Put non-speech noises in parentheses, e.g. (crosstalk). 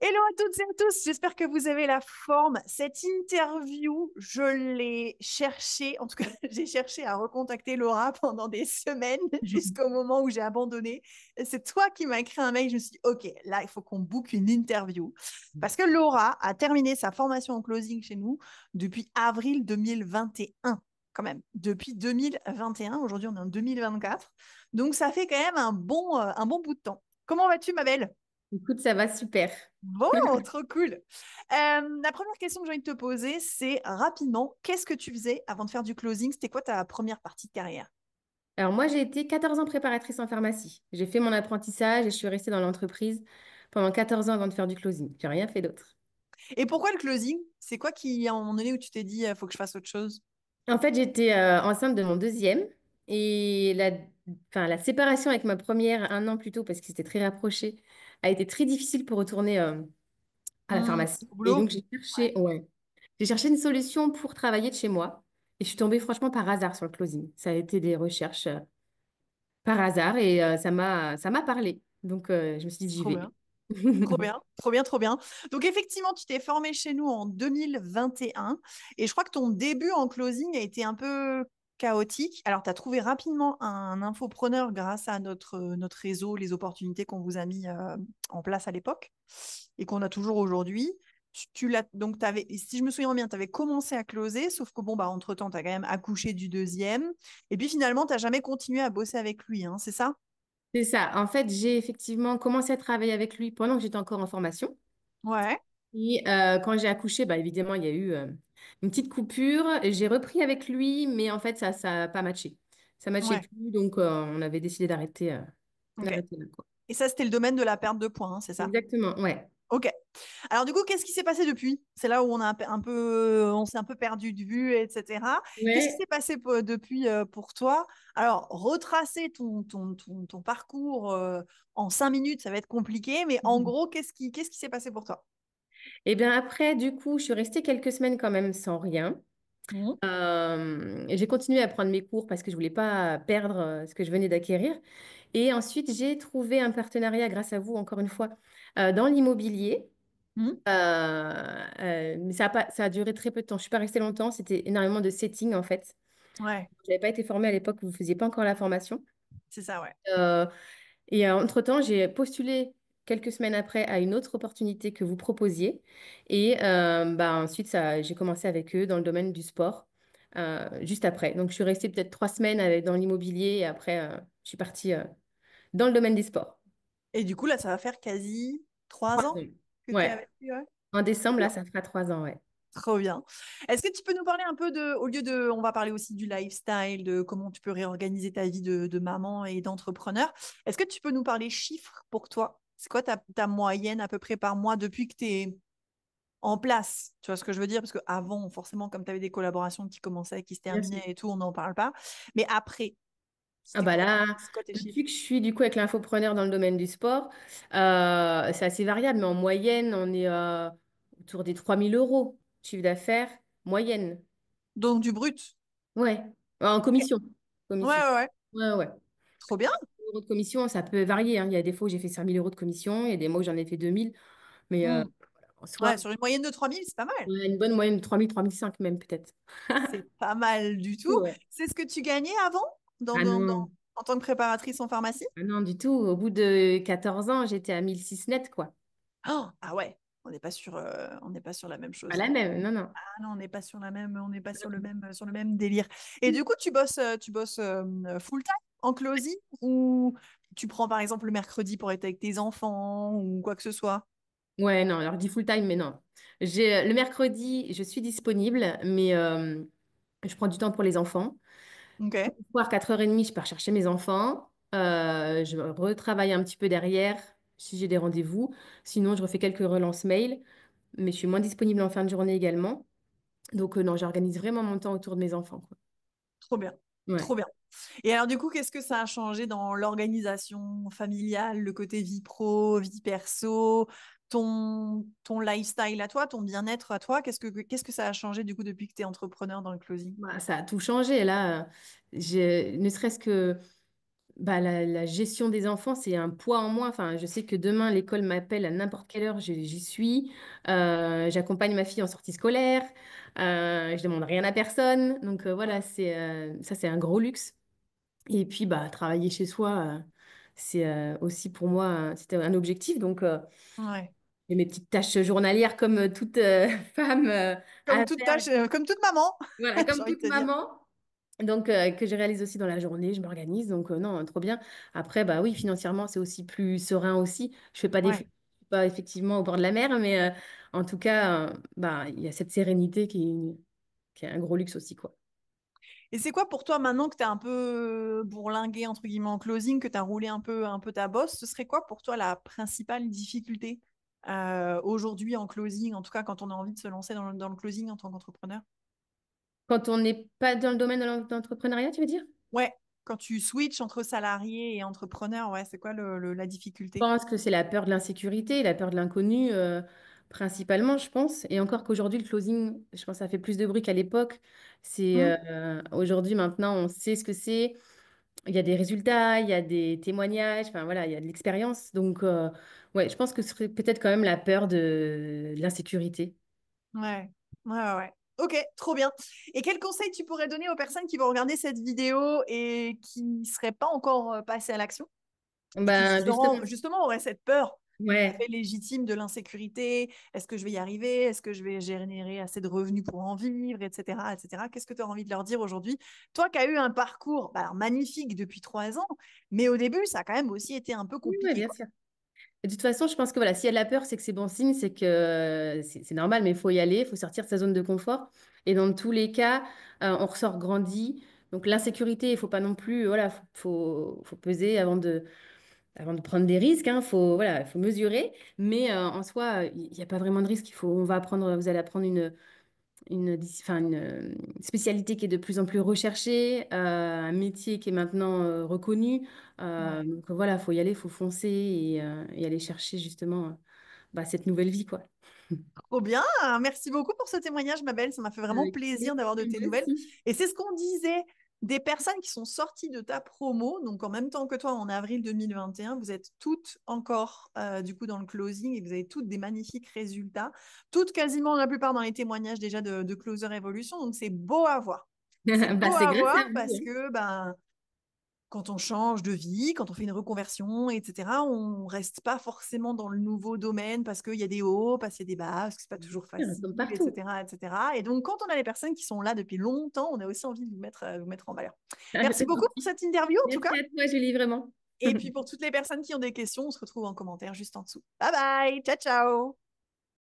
Hello à toutes et à tous, j'espère que vous avez la forme. Cette interview, je l'ai cherchée, en tout cas (laughs) j'ai cherché à recontacter Laura (laughs) pendant des semaines (laughs) jusqu'au moment où j'ai abandonné. C'est toi qui m'as écrit un mail, je me suis dit, ok, là il faut qu'on book une interview. Mm. Parce que Laura a terminé sa formation en closing chez nous depuis avril 2021 quand même, depuis 2021, aujourd'hui on est en 2024. Donc ça fait quand même un bon, euh, un bon bout de temps. Comment vas-tu ma belle Écoute, ça va super. Bon, trop cool. Euh, la première question que j'ai envie de te poser, c'est rapidement, qu'est-ce que tu faisais avant de faire du closing C'était quoi ta première partie de carrière Alors moi, j'ai été 14 ans préparatrice en pharmacie. J'ai fait mon apprentissage et je suis restée dans l'entreprise pendant 14 ans avant de faire du closing. J'ai rien fait d'autre. Et pourquoi le closing C'est quoi qui, à un moment donné, où tu t'es dit, il euh, faut que je fasse autre chose En fait, j'étais euh, enceinte de mon deuxième et la, la séparation avec ma première un an plus tôt parce qu'ils étaient très rapprochés a été très difficile pour retourner euh, à la ah, pharmacie. et donc, j'ai cherché, j'ai cherché une solution pour travailler de chez moi. Et je suis tombée franchement par hasard sur le closing. Ça a été des recherches euh, par hasard et euh, m'a ça m'a parlé. Donc, je me suis dit, j'y vais. (laughs) trop bien, trop bien, trop bien. Donc effectivement, tu t'es formée chez nous en 2021 et je crois que ton début en closing a été un peu chaotique. Alors, tu as trouvé rapidement un infopreneur grâce à notre, euh, réseau, les opportunités qu'on vous a mis euh, en place à l'époque et qu'on a toujours aujourd'hui. Tu, l'as, donc avais, si je me souviens bien, tu avais commencé à closer, sauf que bon, bah, entre-temps, tu as quand même accouché du deuxième. Et puis finalement, tu n'as jamais continué à bosser avec lui, hein, c'est ça C'est ça. En fait, j'ai effectivement commencé à travailler avec lui pendant que j'étais encore en formation. Ouais. Et euh, quand j'ai accouché, bah, évidemment, il y a eu une petite coupure. J'ai repris avec lui, mais en fait, ça n'a pas matché. Ça matchait plus, donc euh, on avait décidé d'arrêter. Euh, et ça, c'était le domaine de la perte de points, hein, c'est ça Exactement, ouais. Ok. Alors du coup, qu'est-ce qui s'est passé depuis C'est là où on a un peu, on s'est un peu perdu de vue, etc. Qu'est-ce qui s'est passé depuis euh, pour toi Alors retracer ton, ton, ton, ton parcours en cinq minutes, ça va être compliqué, mais en mmh gros, qu'est-ce qu'est-ce qui s'est passé pour toi et eh bien après, du coup, je suis restée quelques semaines quand même sans rien. Mmh. j'ai continué à prendre mes cours parce que je voulais pas perdre ce que je venais d'acquérir. Et ensuite, j'ai trouvé un partenariat grâce à vous, encore une fois, dans l'immobilier. Mmh. mais ça a, ça a duré très peu de temps. Je suis pas restée longtemps. C'était énormément de setting en fait. Ouais. J'avais pas été formée à l'époque. Vous faisiez pas encore la formation. C'est ça, ouais. et entre temps, j'ai postulé quelques semaines après à une autre opportunité que vous proposiez. Et euh, bah, ensuite, j'ai commencé avec eux dans le domaine du sport euh, juste après. Donc, je suis restée peut-être trois semaines dans l'immobilier et après, euh, je suis partie dans le domaine des sports. Et du coup, là, ça va faire quasi trois, ans que En décembre, là, ça fera trois ans, ouais. Trop bien. Est-ce que tu peux nous parler un peu de, au lieu de, on va parler aussi du lifestyle, de comment tu peux réorganiser ta vie de, de maman et d'entrepreneur. Est-ce que tu peux nous parler chiffres pour toi c'est quoi ta, moyenne à peu près par mois depuis que tu es en place Tu vois ce que je veux dire Parce que avant, forcément, comme tu avais des collaborations qui commençaient, qui se terminaient et tout, on n'en parle pas. Mais après, ah bah là, depuis que je suis du coup avec l'infopreneur dans le domaine du sport, euh, c'est assez variable, mais en moyenne, on est euh, autour des 3000 euros chiffre d'affaires, moyenne. Donc du brut Ouais, en commission. ouais, ouais, ouais. ouais. Trop bien de commission, ça peut varier. Hein. Il y a des fois où j'ai fait 5000 euros de commission, Et des mois où j'en ai fait 2000 Mais euh, mmh. sur une moyenne de 3000 c'est pas mal. Une bonne moyenne de 3 000, même peut-être. (laughs) c'est pas mal du tout. C'est ce que tu gagnais avant dans, ah en tant que préparatrice en pharmacie ah Non, du tout. Au bout de 14 ans, j'étais à 1006 net, quoi. Oh, ah ouais on n'est pas sur euh, on n'est pas sur la même chose. la même, non non. Ah non, on n'est pas sur la même, on n'est pas sur le même sur le même délire. Et du coup, tu bosses euh, tu bosses full time en closing ou tu prends par exemple le mercredi pour être avec tes enfants ou quoi que ce soit Ouais, non, alors je dis full time, mais non. J'ai, euh, le mercredi, je suis disponible, mais je prends du temps pour les enfants. Ok. Le soir, 4h30, je pars chercher mes enfants. Euh, je retravaille un petit peu derrière si j'ai des rendez-vous. Sinon, je refais quelques relances mail, mais je suis moins disponible en fin de journée également. Donc, euh, non, j'organise vraiment mon temps autour de mes enfants, quoi. Trop bien. Trop bien. Et alors, du coup, qu'est-ce que ça a changé dans l'organisation familiale, le côté vie pro, vie perso, ton, ton lifestyle à toi, ton bien-être à toi qu'est-ce que, qu'est-ce que ça a changé, du coup, depuis que tu es entrepreneur dans le closing bah, Ça a tout changé. Là, ne serait-ce que bah, la, gestion des enfants, c'est un poids en moins. Enfin, je sais que demain, l'école m'appelle à n'importe quelle heure, j'y suis. Euh, j'accompagne ma fille en sortie scolaire. Euh, je demande rien à personne. Donc euh, voilà, euh, ça, c'est un gros luxe. Et puis, bah, travailler chez soi, euh, c'est euh, aussi pour moi, c'était un objectif. Donc, euh, mes petites tâches journalières comme toute (laughs) femme Comme toute comme toute maman, (laughs) comme toute maman. Donc, que je réalise aussi dans la journée, je m'organise. Donc, non, trop bien. Après, bah oui, financièrement, c'est aussi plus serein aussi. Je ne fais pas des... pas effectivement au bord de la mer, mais en tout cas, bah, il y a cette sérénité qui, qui est un gros luxe aussi, quoi. Et c'est quoi pour toi maintenant que tu as un peu bourlingué entre guillemets en closing, que tu as roulé un peu, un peu ta bosse, ce serait quoi pour toi la principale difficulté euh, aujourd'hui en closing, en tout cas quand on a envie de se lancer dans le, closing en tant qu'entrepreneur Quand on n'est pas dans le domaine de l'entrepreneuriat, tu veux dire Ouais, quand tu switches entre salarié et entrepreneur, ouais, c'est quoi la difficulté Je pense que c'est la peur de l'insécurité, la peur de l'inconnu. Euh, principalement, je pense. Et encore qu'aujourd'hui, le closing, je pense que ça fait plus de bruit qu'à l'époque. C'est mmh. euh, aujourd'hui, maintenant, on sait ce que c'est. Il y a des résultats, il y a des témoignages, enfin voilà, il y a de l'expérience. Donc, euh, ouais, je pense que ce serait peut-être quand même la peur de, l'insécurité. Ouais, ouais, ouais. Ok, trop bien. Et quel conseil tu pourrais donner aux personnes qui vont regarder cette vidéo et qui ne seraient pas encore euh, passées à l'action ben, justement, justement, aurait cette peur ouais. légitime de l'insécurité. Est-ce que je vais y arriver Est-ce que je vais générer assez de revenus pour en vivre, etc. etc. Qu'est-ce que tu as envie de leur dire aujourd'hui Toi qui as eu un parcours bah, magnifique depuis trois ans, mais au début, ça a quand même aussi été un peu compliqué. De toute façon, je pense que voilà, s'il y a de la peur, c'est que c'est bon signe, c'est que c'est normal, mais il faut y aller, il faut sortir de sa zone de confort. Et dans tous les cas, euh, on ressort grandi. Donc l'insécurité, il faut pas non plus, voilà, faut, faut peser avant de, avant de prendre des risques, il hein, faut, voilà, faut mesurer. Mais euh, en soi, il n'y a pas vraiment de risque. Il faut, on va apprendre, vous allez apprendre une, une, une euh, spécialité qui est de plus en plus recherchée, euh, un métier qui est maintenant reconnu. Donc voilà, faut y aller, il faut foncer et, aller chercher justement bah, cette nouvelle vie, quoi. (laughs) Oh bien, merci beaucoup pour ce témoignage, ma belle. Ça m'a fait vraiment plaisir d'avoir de tes nouvelles. Et c'est ce qu'on disait des personnes qui sont sorties de ta promo, donc en même temps que toi en avril 2021, vous êtes toutes encore euh, du coup dans le closing et vous avez toutes des magnifiques résultats, toutes quasiment la plupart dans les témoignages déjà de, Closer Evolution, donc c'est beau à voir. C'est (laughs) bah, beau à voir parce hein. que ben, quand on change de vie, quand on fait une reconversion, etc., on reste pas forcément dans le nouveau domaine parce qu'il y a des hauts, parce qu'il y a des bas, parce que c'est pas toujours facile, etc., etc. Et donc, quand on a les personnes qui sont là depuis longtemps, on a aussi envie de vous mettre, euh, vous mettre en valeur. Ah, Merci beaucoup pour cette interview, en tout cas. Merci à toi, Julie, vraiment. Et (laughs) puis, pour toutes les personnes qui ont des questions, on se retrouve en commentaire juste en dessous. Bye bye, ciao, ciao.